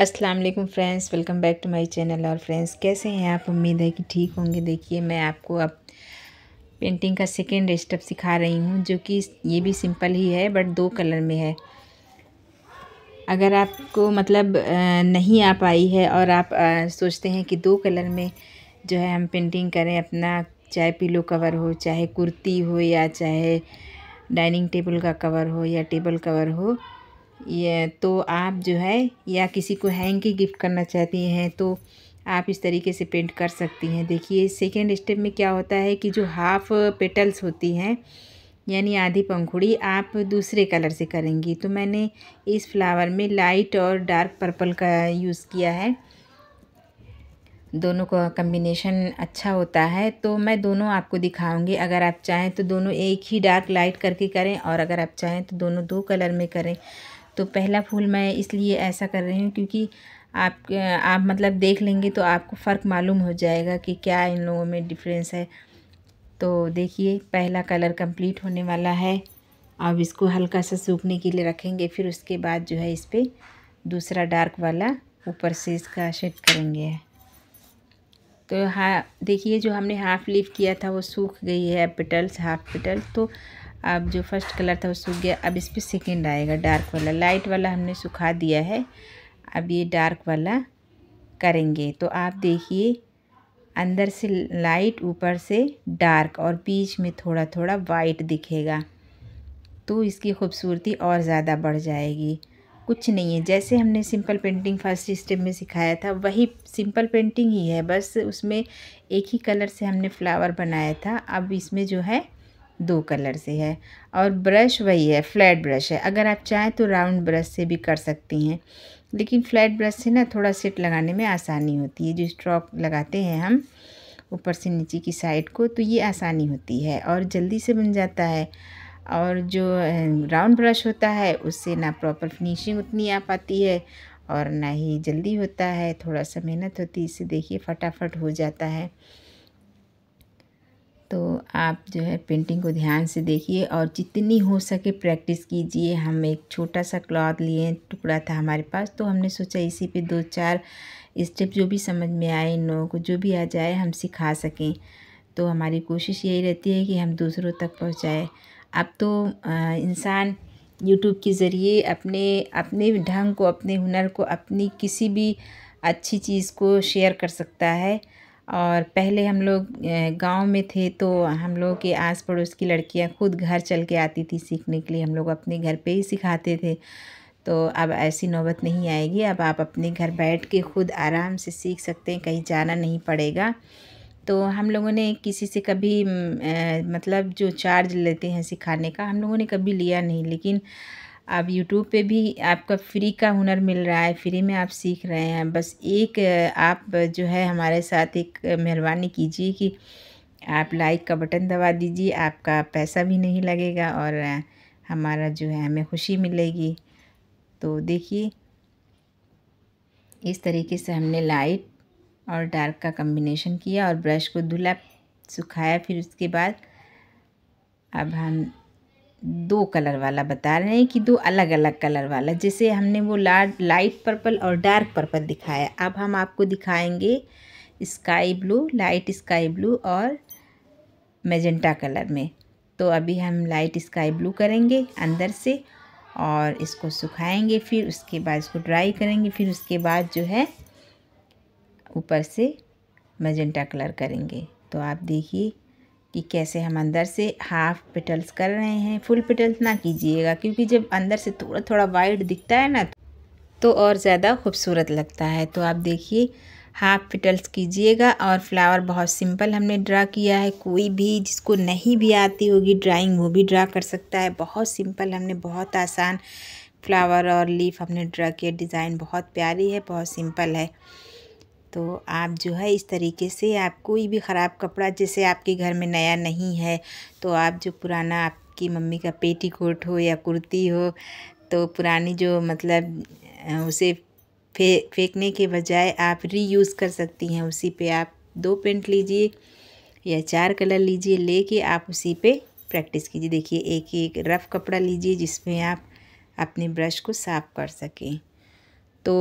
अस्सलाम वालेकुम friends welcome back to my channel और फ्रेंड्स कैसे हैं आप उम्मीद है कि ठीक होंगे देखिए मैं आपको अब पेंटिंग का सेकेंड स्टेप सिखा रही हूँ जो कि ये भी सिंपल ही है बट दो कलर में है अगर आपको मतलब नहीं आ पाई है और आप सोचते हैं कि दो कलर में जो है हम पेंटिंग करें अपना चाहे पिलो कवर हो चाहे कुर्ती हो या चाहे डाइनिंग टेबल का कवर हो या टेबल कवर हो ये तो आप जो है या किसी को हैंग की गिफ्ट करना चाहती हैं तो आप इस तरीके से पेंट कर सकती हैं देखिए सेकेंड स्टेप में क्या होता है कि जो हाफ़ पेटल्स होती हैं यानी आधी पंखुड़ी आप दूसरे कलर से करेंगी तो मैंने इस फ्लावर में लाइट और डार्क पर्पल का यूज़ किया है दोनों का कम्बिनेशन अच्छा होता है तो मैं दोनों आपको दिखाऊंगी अगर आप चाहें तो दोनों एक ही डार्क लाइट करके करें और अगर आप चाहें तो दोनों दो कलर में करें तो पहला फूल मैं इसलिए ऐसा कर रही हूँ क्योंकि आप आप मतलब देख लेंगे तो आपको फ़र्क मालूम हो जाएगा कि क्या इन लोगों में डिफरेंस है तो देखिए पहला कलर कंप्लीट होने वाला है अब इसको हल्का सा सूखने के लिए रखेंगे फिर उसके बाद जो है इस पर दूसरा डार्क वाला ऊपर से इसका शेड करेंगे तो हाँ देखिए जो हमने हाफ़ लीफ किया था वो सूख गई है पेटल्स हाफ पिटल्स तो अब जो फर्स्ट कलर था वो सूख गया अब इस पर सेकेंड आएगा डार्क वाला लाइट वाला हमने सुखा दिया है अब ये डार्क वाला करेंगे तो आप देखिए अंदर से लाइट ऊपर से डार्क और बीच में थोड़ा थोड़ा वाइट दिखेगा तो इसकी खूबसूरती और ज़्यादा बढ़ जाएगी कुछ नहीं है जैसे हमने सिंपल पेंटिंग फर्स्ट स्टेप में सिखाया था वही सिंपल पेंटिंग ही है बस उसमें एक ही कलर से हमने फ्लावर बनाया था अब इसमें जो है दो कलर से है और ब्रश वही है फ्लैट ब्रश है अगर आप चाहें तो राउंड ब्रश से भी कर सकती हैं लेकिन फ्लैट ब्रश से ना थोड़ा सेट लगाने में आसानी होती है जो स्ट्रॉक लगाते हैं हम ऊपर से नीचे की साइड को तो ये आसानी होती है और जल्दी से बन जाता है और जो राउंड ब्रश होता है उससे ना प्रॉपर फिनिशिंग उतनी आ पाती है और ना ही जल्दी होता है थोड़ा सा मेहनत होती है इससे देखिए फटाफट हो जाता है तो आप जो है पेंटिंग को ध्यान से देखिए और जितनी हो सके प्रैक्टिस कीजिए हम एक छोटा सा क्लॉथ लिए टुकड़ा था हमारे पास तो हमने सोचा इसी पे दो चार स्टेप जो भी समझ में आए इन लोगों को जो भी आ जाए हम सिखा सकें तो हमारी कोशिश यही रहती है कि हम दूसरों तक पहुँचाएँ अब तो इंसान यूट्यूब के ज़रिए अपने अपने ढंग को अपने हुनर को अपनी किसी भी अच्छी चीज़ को शेयर कर सकता है और पहले हम लोग गांव में थे तो हम लोग के आस पड़ोस की लड़कियां खुद घर चल के आती थी सीखने के लिए हम लोग अपने घर पे ही सिखाते थे तो अब ऐसी नौबत नहीं आएगी अब आप अपने घर बैठ के खुद आराम से सीख सकते हैं कहीं जाना नहीं पड़ेगा तो हम लोगों ने किसी से कभी मतलब जो चार्ज लेते हैं सिखाने का हम लोगों ने कभी लिया नहीं लेकिन अब यूट्यूब पे भी आपका फ्री का हुनर मिल रहा है फ्री में आप सीख रहे हैं बस एक आप जो है हमारे साथ एक मेहरबानी कीजिए कि आप लाइक का बटन दबा दीजिए आपका पैसा भी नहीं लगेगा और हमारा जो है हमें खुशी मिलेगी तो देखिए इस तरीके से हमने लाइट और डार्क का कम्बिनेशन किया और ब्रश को धुला सुखाया फिर उसके बाद अब हम दो कलर वाला बता रहे हैं कि दो अलग अलग कलर वाला जैसे हमने वो लाइट पर्पल और डार्क पर्पल दिखाया अब हम आपको दिखाएंगे sky blue light sky blue और मेजेंटा कलर में तो अभी हम लाइट स्काई ब्लू करेंगे अंदर से और इसको सुखाएंगे फिर उसके बाद इसको ड्राई करेंगे फिर उसके बाद जो है ऊपर से मजेंटा कलर करेंगे तो आप देखिए कि कैसे हम अंदर से हाफ पेटल्स कर रहे हैं फुल पेटल्स ना कीजिएगा क्योंकि जब अंदर से थोड़ा थोड़ा वाइड दिखता है ना तो और ज़्यादा खूबसूरत लगता है तो आप देखिए हाफ पेटल्स कीजिएगा और फ्लावर बहुत सिंपल हमने ड्रा किया है कोई भी जिसको नहीं भी आती होगी ड्राइंग वो भी ड्रा कर सकता है बहुत सिंपल हमने बहुत आसान फ्लावर और लीफ हमने ड्रा किया डिज़ाइन बहुत प्यारी है बहुत सिंपल है तो आप जो है इस तरीके से आप कोई भी ख़राब कपड़ा जैसे आपके घर में नया नहीं है तो आप जो पुराना आपकी मम्मी का पेटी कोट हो या कुर्ती हो तो पुरानी जो मतलब उसे फे फेंकने के बजाय आप रीयूज़ कर सकती हैं उसी पे आप दो पेंट लीजिए या चार कलर लीजिए लेके आप उसी पे प्रैक्टिस कीजिए देखिए एक एक रफ़ कपड़ा लीजिए जिसमें आप अपने ब्रश को साफ़ कर सकें तो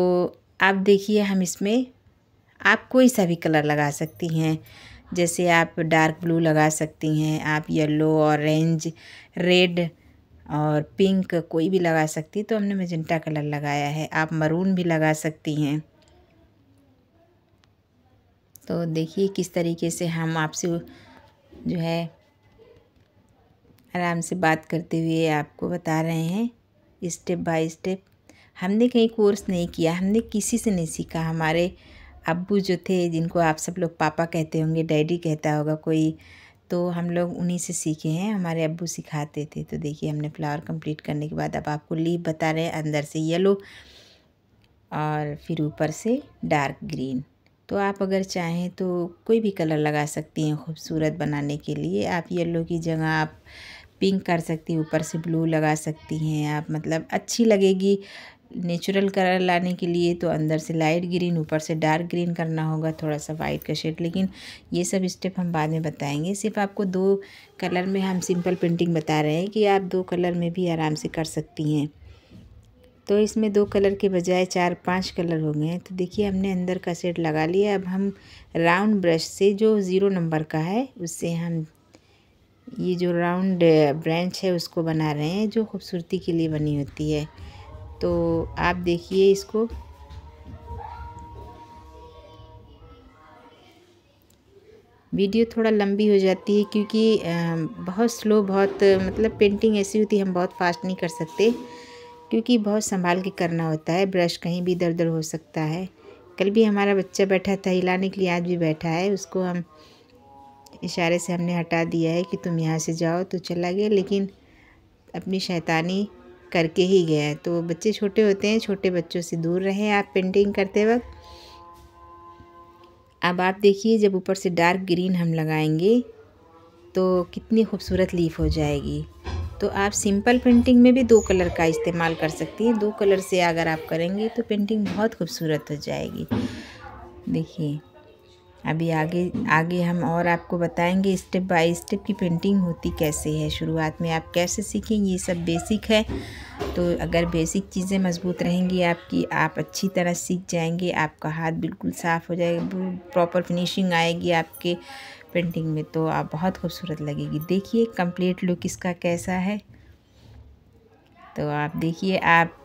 आप देखिए हम इसमें आप कोई सा भी कलर लगा सकती हैं जैसे आप डार्क ब्लू लगा सकती हैं आप येलो ऑरेंज रेड और पिंक कोई भी लगा सकती तो हमने मजेंटा कलर लगाया है आप मरून भी लगा सकती हैं तो देखिए किस तरीके से हम आपसे जो है आराम से बात करते हुए आपको बता रहे हैं स्टेप बाय स्टेप हमने कहीं कोर्स नहीं किया हमने किसी से नहीं सीखा हमारे अब्बू जो थे जिनको आप सब लोग पापा कहते होंगे डैडी कहता होगा कोई तो हम लोग उन्हीं से सीखे हैं हमारे अब्बू सिखाते थे तो देखिए हमने फ्लावर कंप्लीट करने के बाद अब आपको लीव बता रहे हैं अंदर से येलो और फिर ऊपर से डार्क ग्रीन तो आप अगर चाहें तो कोई भी कलर लगा सकती हैं खूबसूरत बनाने के लिए आप येलो की जगह आप पिंक कर सकती हैं ऊपर से ब्लू लगा सकती हैं आप मतलब अच्छी लगेगी नेचुरल कलर लाने के लिए तो अंदर से लाइट ग्रीन ऊपर से डार्क ग्रीन करना होगा थोड़ा सा वाइट का शेड लेकिन ये सब स्टेप हम बाद में बताएंगे सिर्फ आपको दो कलर में हम सिंपल पेंटिंग बता रहे हैं कि आप दो कलर में भी आराम से कर सकती हैं तो इसमें दो कलर के बजाय चार पांच कलर हो गए हैं तो देखिए हमने अंदर का शेड लगा लिया अब हम राउंड ब्रश से जो ज़ीरो नंबर का है उससे हम ये जो राउंड ब्रांच है उसको बना रहे हैं जो खूबसूरती के लिए बनी होती है तो आप देखिए इसको वीडियो थोड़ा लंबी हो जाती है क्योंकि बहुत स्लो बहुत मतलब पेंटिंग ऐसी होती है हम बहुत फास्ट नहीं कर सकते क्योंकि बहुत संभाल के करना होता है ब्रश कहीं भी इधर उधर हो सकता है कल भी हमारा बच्चा बैठा था हिलाने के लिए आज भी बैठा है उसको हम इशारे से हमने हटा दिया है कि तुम यहाँ से जाओ तो चला गया लेकिन अपनी शैतानी करके ही गया है तो बच्चे छोटे होते हैं छोटे बच्चों से दूर रहें आप पेंटिंग करते वक्त अब आप देखिए जब ऊपर से डार्क ग्रीन हम लगाएंगे तो कितनी खूबसूरत लीफ हो जाएगी तो आप सिंपल पेंटिंग में भी दो कलर का इस्तेमाल कर सकती हैं दो कलर से अगर आप करेंगे तो पेंटिंग बहुत खूबसूरत हो जाएगी देखिए अभी आगे आगे हम और आपको बताएंगे स्टेप बाय स्टेप की पेंटिंग होती कैसे है शुरुआत में आप कैसे सीखें ये सब बेसिक है तो अगर बेसिक चीज़ें मजबूत रहेंगी आपकी आप अच्छी तरह सीख जाएंगे आपका हाथ बिल्कुल साफ़ हो जाएगा प्रॉपर फिनिशिंग आएगी आपके पेंटिंग में तो आप बहुत खूबसूरत लगेगी देखिए कंप्लीट लुक इसका कैसा है तो आप देखिए आप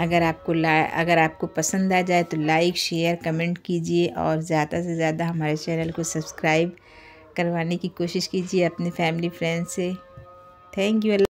अगर आपको ला अगर आपको पसंद आ जाए तो लाइक शेयर कमेंट कीजिए और ज़्यादा से ज़्यादा हमारे चैनल को सब्सक्राइब करवाने की कोशिश कीजिए अपने फैमिली फ्रेंड से थैंक यू